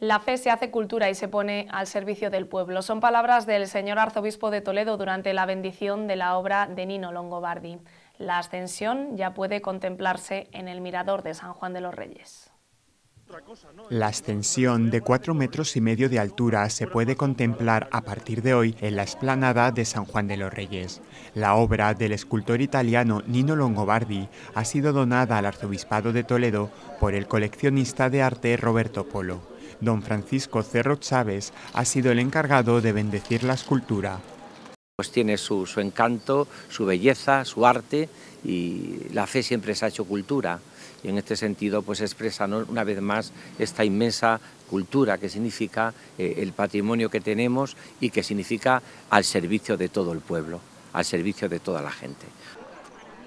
La fe se hace cultura y se pone al servicio del pueblo. Son palabras del señor arzobispo de Toledo durante la bendición de la obra de Nino Longobardi. La ascensión ya puede contemplarse en el mirador de San Juan de los Reyes. La ascensión de cuatro metros y medio de altura se puede contemplar a partir de hoy en la esplanada de San Juan de los Reyes. La obra del escultor italiano Nino Longobardi ha sido donada al arzobispado de Toledo por el coleccionista de arte Roberto Polo. Don Francisco Cerro Chávez ha sido el encargado de bendecir la escultura. Pues tiene su, encanto, su belleza, su arte y la fe siempre se ha hecho cultura. Y en este sentido pues expresa una vez más esta inmensa cultura que significa eh, el patrimonio que tenemos y que significa al servicio de todo el pueblo, al servicio de toda la gente.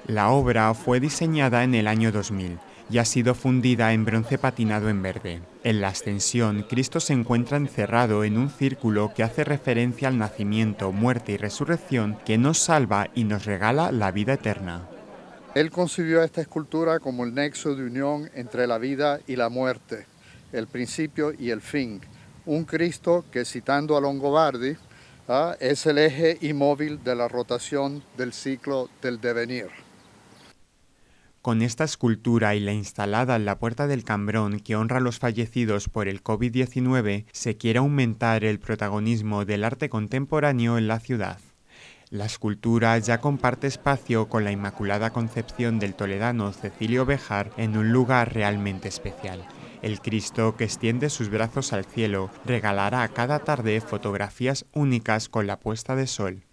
La obra fue diseñada en el año 2000 y ha sido fundida en bronce patinado en verde. En la ascensión, Cristo se encuentra encerrado en un círculo que hace referencia al nacimiento, muerte y resurrección que nos salva y nos regala la vida eterna. Él concibió esta escultura como el nexo de unión entre la vida y la muerte, el principio y el fin. Un Cristo que, citando a Longobardi, ah, es el eje inmóvil de la rotación del ciclo del devenir. Con esta escultura y la instalada en la puerta del Cambrón que honra a los fallecidos por el COVID-19, se quiere aumentar el protagonismo del arte contemporáneo en la ciudad. La escultura ya comparte espacio con la Inmaculada Concepción del toledano Cecilio Bejar en un lugar realmente especial. El Cristo, que extiende sus brazos al cielo, regalará cada tarde fotografías únicas con la puesta de sol.